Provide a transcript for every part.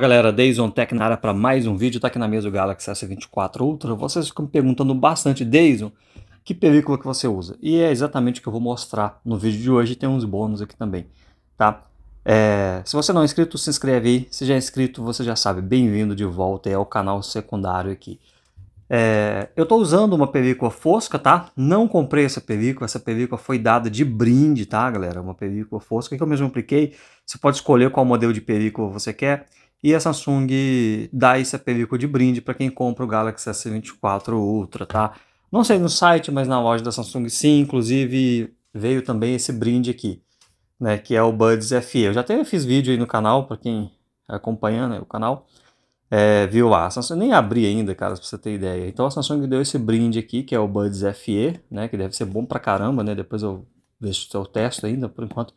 Galera, Days Tech na área para mais um vídeo, tá aqui na mesa o Galaxy S24 Ultra. Vocês ficam me perguntando bastante, Daison, que película que você usa? E é exatamente o que eu vou mostrar no vídeo de hoje, tem uns bônus aqui também, tá? É, se você não é inscrito, se inscreve aí, se já é inscrito, você já sabe, bem-vindo de volta ao canal secundário aqui. É, eu estou usando uma película fosca, tá? Não comprei essa película, essa película foi dada de brinde, tá, galera? Uma película fosca que eu mesmo apliquei. Você pode escolher qual modelo de película você quer. E a Samsung dá esse apelico de brinde para quem compra o Galaxy S24 Ultra, tá? Não sei no site, mas na loja da Samsung sim, inclusive veio também esse brinde aqui, né, que é o Buds FE. Eu já até fiz vídeo aí no canal, para quem acompanha né, o canal, é, viu lá. A Samsung, nem abri ainda, cara, pra você ter ideia. Então a Samsung deu esse brinde aqui, que é o Buds FE, né, que deve ser bom pra caramba, né, depois eu vejo o testo ainda, por enquanto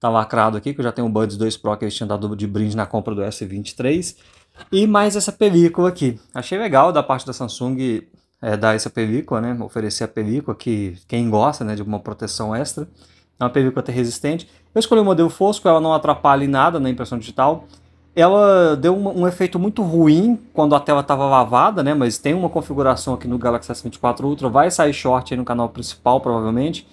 Tá lacrado aqui, que eu já tenho o Buds 2 Pro que eles tinham dado de brinde na compra do S23. E mais essa película aqui. Achei legal da parte da Samsung é, dar essa película, né? Oferecer a película que quem gosta, né? De uma proteção extra. É uma película até resistente. Eu escolhi o modelo fosco, ela não atrapalha em nada na impressão digital. Ela deu um, um efeito muito ruim quando a tela estava lavada, né? Mas tem uma configuração aqui no Galaxy S24 Ultra, vai sair short aí no canal principal, provavelmente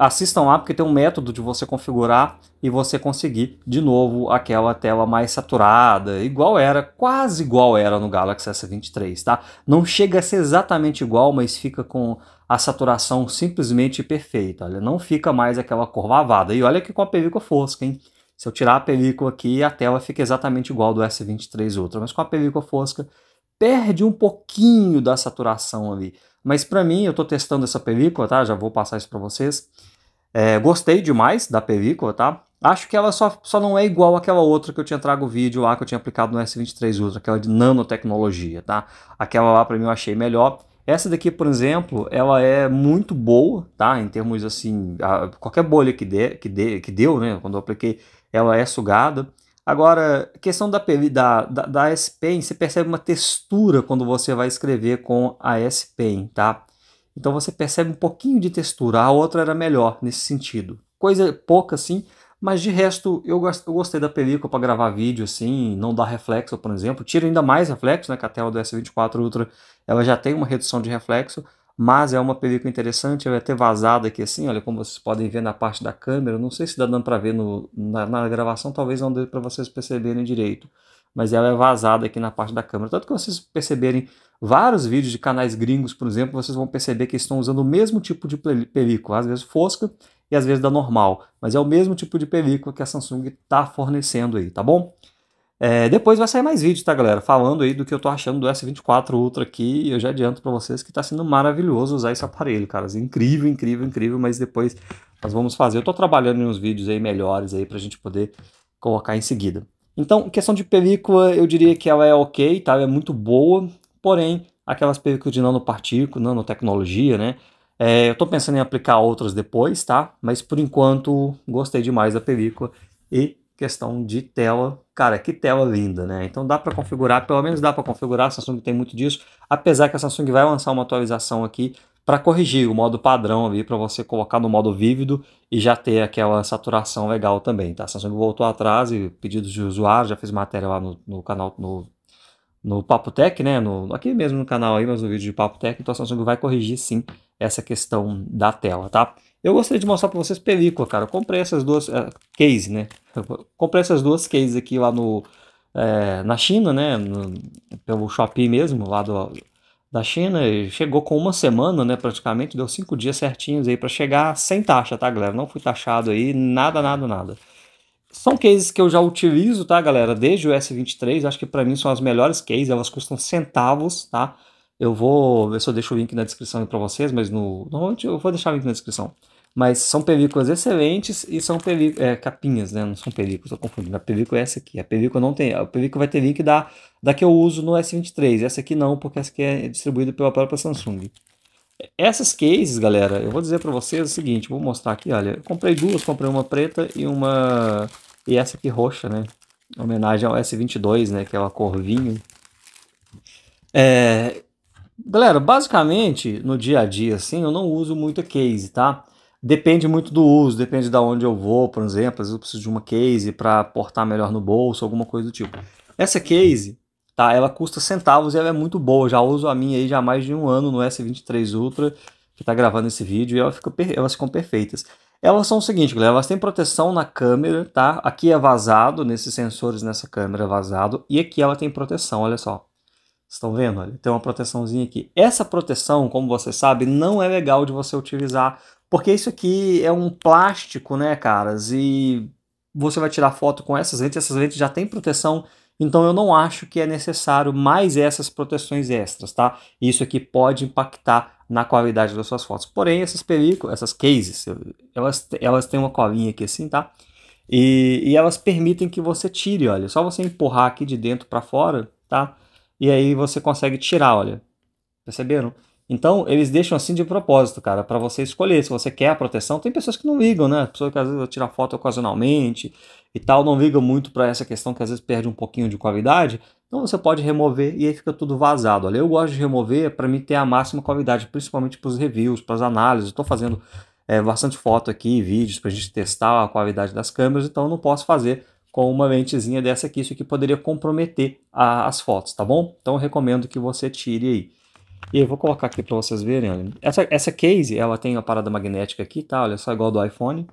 assistam lá porque tem um método de você configurar e você conseguir de novo aquela tela mais saturada, igual era, quase igual era no Galaxy S23, tá? Não chega a ser exatamente igual, mas fica com a saturação simplesmente perfeita, olha, não fica mais aquela cor lavada. E olha que com a película fosca, hein? Se eu tirar a película aqui, a tela fica exatamente igual do S23 Ultra, mas com a película fosca perde um pouquinho da saturação ali. Mas para mim, eu estou testando essa película, tá? Já vou passar isso para vocês. É, gostei demais da película, tá? Acho que ela só, só não é igual àquela outra que eu tinha trago o vídeo lá que eu tinha aplicado no S23 Ultra, aquela de nanotecnologia, tá? Aquela lá para mim eu achei melhor. Essa daqui, por exemplo, ela é muito boa, tá? Em termos assim, a, qualquer bolha que, de que, de que deu, né? Quando eu apliquei, ela é sugada. Agora, questão da, da, da, da S Pen, você percebe uma textura quando você vai escrever com a S Pen, tá? Então você percebe um pouquinho de textura, a outra era melhor nesse sentido. Coisa pouca assim, mas de resto eu, eu gostei da película é para gravar vídeo assim, não dá reflexo, por exemplo. Tira ainda mais reflexo, né, que a tela do S24 Ultra ela já tem uma redução de reflexo, mas é uma película interessante, eu ia é ter vazado aqui assim, olha como vocês podem ver na parte da câmera, não sei se dá dando para ver no, na, na, gravação, talvez não dê para vocês perceberem direito, mas ela é vazada aqui na parte da câmera, tanto que vocês perceberem vários vídeos de canais gringos, por exemplo, vocês vão perceber que estão usando o mesmo tipo de película, às vezes fosca e às vezes da normal, mas é o mesmo tipo de película que a Samsung está fornecendo aí, tá bom? É, depois vai sair mais vídeo, tá, galera? Falando aí do que eu tô achando do S24 Ultra aqui. Eu já adianto para vocês que tá sendo maravilhoso usar esse aparelho, cara. Assim, incrível, incrível, incrível. Mas depois nós vamos fazer. Eu tô trabalhando em uns vídeos aí melhores aí pra gente poder colocar em seguida. Então, questão de película, eu diria que ela é ok, tá? Ela é muito boa. Porém, aquelas películas de nanopartícula, nanotecnologia, né? É, eu tô pensando em aplicar outras depois, tá? Mas por enquanto, gostei demais da película. E questão de tela. Cara, que tela linda, né? Então dá para configurar, pelo menos dá para configurar, a Samsung tem muito disso, apesar que a Samsung vai lançar uma atualização aqui para corrigir o modo padrão ali para você colocar no modo vívido e já ter aquela saturação legal também, tá? A Samsung voltou atrás e pedidos de usuário, já fiz matéria lá no, no canal no no Papo Tech, né? No, aqui mesmo no canal aí, mas no vídeo de Papo Tech, então a Samsung vai corrigir sim essa questão da tela, tá? Eu gostaria de mostrar para vocês película, cara. Eu comprei essas duas uh, case, né? Eu comprei essas duas cases aqui lá no é, na China, né? No, pelo Shopee mesmo, lá do, da China. Chegou com uma semana, né? Praticamente deu cinco dias certinhos aí para chegar sem taxa, tá, galera? Não fui taxado aí, nada, nada, nada. São cases que eu já utilizo, tá, galera? Desde o S23, acho que para mim são as melhores cases. Elas custam centavos, tá? Eu vou ver se eu deixo o link na descrição para vocês, mas no, normalmente eu vou deixar o link na descrição. Mas são películas excelentes e são é, capinhas, né? Não são películas, estou confundindo. A película é essa aqui. A película não tem. A película vai ter link da, da que eu uso no S23. Essa aqui não, porque essa aqui é distribuída pela própria Samsung. Essas cases, galera, eu vou dizer para vocês o seguinte, vou mostrar aqui, olha, eu comprei duas, comprei uma preta e uma e essa aqui roxa, né? homenagem ao S22, né, que é uma cor vinho. É, Galera, basicamente, no dia a dia, assim, eu não uso muito case, tá? Depende muito do uso, depende da de onde eu vou, por exemplo. Às vezes eu preciso de uma case para portar melhor no bolso, alguma coisa do tipo. Essa case, tá? Ela custa centavos e ela é muito boa. Eu já uso a minha aí já há mais de um ano no S23 Ultra, que tá gravando esse vídeo, e ela fica, elas ficam perfeitas. Elas são o seguinte, galera, elas têm proteção na câmera, tá? Aqui é vazado, nesses sensores nessa câmera é vazado, e aqui ela tem proteção, olha só estão vendo? Olha, tem uma proteçãozinha aqui. Essa proteção, como você sabe, não é legal de você utilizar, porque isso aqui é um plástico, né, caras? E você vai tirar foto com essas lentes, essas lentes já têm proteção, então eu não acho que é necessário mais essas proteções extras, tá? Isso aqui pode impactar na qualidade das suas fotos. Porém, essas películas, essas cases, elas, elas têm uma colinha aqui assim, tá? E, e elas permitem que você tire, olha, só você empurrar aqui de dentro para fora, tá? e aí você consegue tirar, olha. Perceberam? Então, eles deixam assim de propósito, cara, para você escolher se você quer a proteção. Tem pessoas que não ligam, né? Pessoas que às vezes tiram foto ocasionalmente e tal, não ligam muito para essa questão que às vezes perde um pouquinho de qualidade. Então, você pode remover e aí fica tudo vazado. Olha, eu gosto de remover para mim ter a máxima qualidade, principalmente para os reviews, para as análises. Estou fazendo é, bastante foto aqui, vídeos para a gente testar a qualidade das câmeras, então eu não posso fazer com uma lentezinha dessa aqui, isso aqui poderia comprometer a, as fotos, tá bom? Então eu recomendo que você tire aí. E eu vou colocar aqui para vocês verem, olha. Essa, essa case, ela tem a parada magnética aqui, tá? Olha só, igual do iPhone.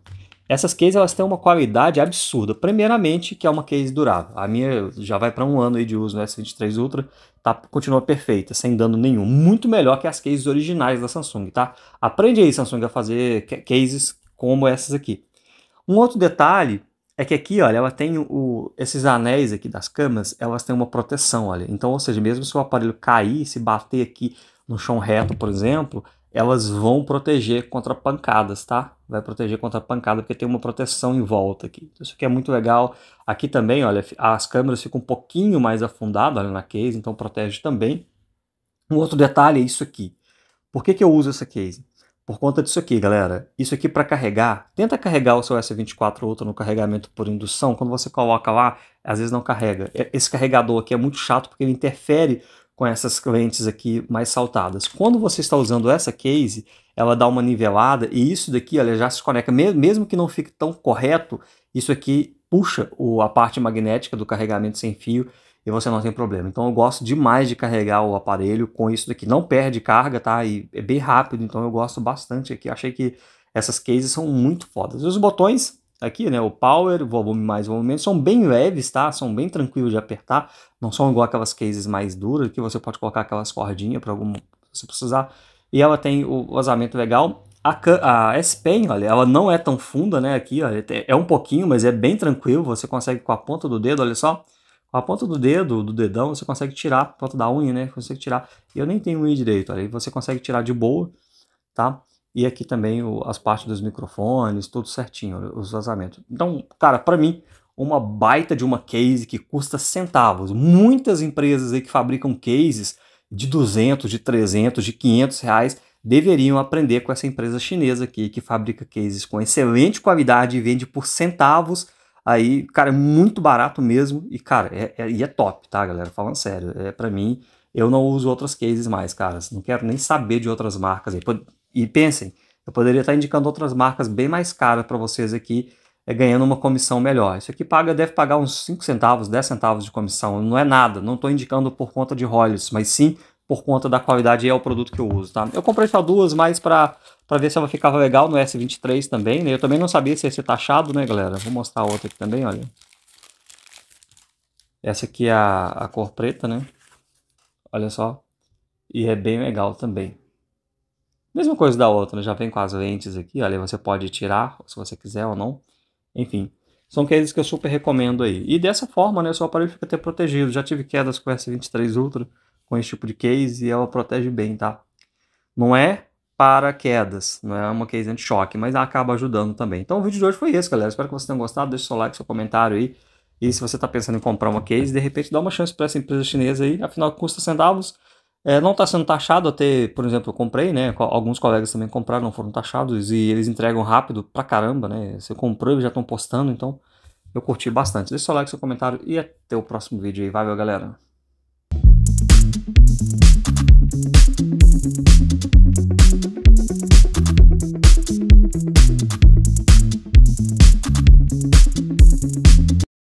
Essas cases, elas têm uma qualidade absurda. Primeiramente, que é uma case durável. A minha já vai para um ano aí de uso no S23 Ultra, tá? Continua perfeita, sem dano nenhum. Muito melhor que as cases originais da Samsung, tá? Aprende aí, Samsung, a fazer cases como essas aqui. Um outro detalhe é que aqui, olha, ela tem o, esses anéis aqui das camas, elas têm uma proteção, olha. Então, ou seja, mesmo se o aparelho cair, se bater aqui no chão reto, por exemplo, elas vão proteger contra pancadas, tá? Vai proteger contra pancada porque tem uma proteção em volta aqui. Então, isso aqui é muito legal. Aqui também, olha, as câmeras ficam um pouquinho mais afundadas olha, na case, então protege também. Um outro detalhe é isso aqui. Por que, que eu uso essa case? por conta disso aqui, galera. Isso aqui para carregar, tenta carregar o seu S24 ou outro no carregamento por indução. Quando você coloca lá, às vezes não carrega. Esse carregador aqui é muito chato porque ele interfere com essas lentes aqui mais saltadas. Quando você está usando essa case, ela dá uma nivelada e isso daqui olha, já se conecta. Mesmo que não fique tão correto, isso aqui puxa o, a parte magnética do carregamento sem fio e você não tem problema. Então eu gosto demais de carregar o aparelho com isso daqui. Não perde carga, tá? E é bem rápido, então eu gosto bastante aqui. Achei que essas cases são muito fodas. E os botões aqui, né, o power, volume mais volume menos, são bem leves, tá? São bem tranquilos de apertar, não são igual aquelas cases mais duras, que você pode colocar aquelas cordinhas para algum se precisar. E ela tem o vazamento legal. A, a S-Pen, olha, ela não é tão funda, né, aqui, olha, é, é um pouquinho, mas é bem tranquilo, você consegue com a ponta do dedo, olha só, com a ponta do dedo, do dedão, você consegue tirar, a ponta da unha, né, consegue tirar, eu nem tenho unha direito, olha, você consegue tirar de boa, tá, e aqui também o, as partes dos microfones, tudo certinho, olha, os vazamentos. Então, cara, para mim, uma baita de uma case que custa centavos, muitas empresas aí que fabricam cases de 200, de 300, de 500 reais, deveriam aprender com essa empresa chinesa aqui, que fabrica cases com excelente qualidade e vende por centavos. Aí, cara, é muito barato mesmo. E, cara, é, é, e é top, tá, galera? Falando sério, é para mim, eu não uso outras cases mais, cara. Não quero nem saber de outras marcas aí. E pensem, eu poderia estar indicando outras marcas bem mais caras para vocês aqui, é, ganhando uma comissão melhor. Isso aqui paga, deve pagar uns 5 centavos, 10 centavos de comissão. Não é nada, não estou indicando por conta de royalties, mas sim por conta da qualidade é o produto que eu uso, tá? Eu comprei só duas, mas para ver se ela ficava legal no S23 também, né? Eu também não sabia se ia ser taxado, né, galera? Vou mostrar outra aqui também, olha. Essa aqui é a, a cor preta, né? Olha só. E é bem legal também. Mesma coisa da outra, né? já vem com as lentes aqui, olha, você pode tirar, se você quiser ou não. Enfim, são aqueles que eu super recomendo aí. E dessa forma, né, o seu aparelho fica até protegido. Já tive quedas com o S23 Ultra, com esse tipo de case e ela protege bem, tá? Não é para quedas, não é uma case anti-choque, mas acaba ajudando também. Então o vídeo de hoje foi esse, galera. Espero que vocês tenham gostado. Deixe seu like, seu comentário aí. E se você está pensando em comprar uma case, de repente dá uma chance para essa empresa chinesa aí, afinal custa centavos. É, não está sendo taxado até, por exemplo, eu comprei, né? Alguns colegas também compraram, não foram taxados e eles entregam rápido pra caramba, né? Você comprou e já estão postando, então eu curti bastante. Deixe seu like, seu comentário e até o próximo vídeo aí. Valeu, galera! thank you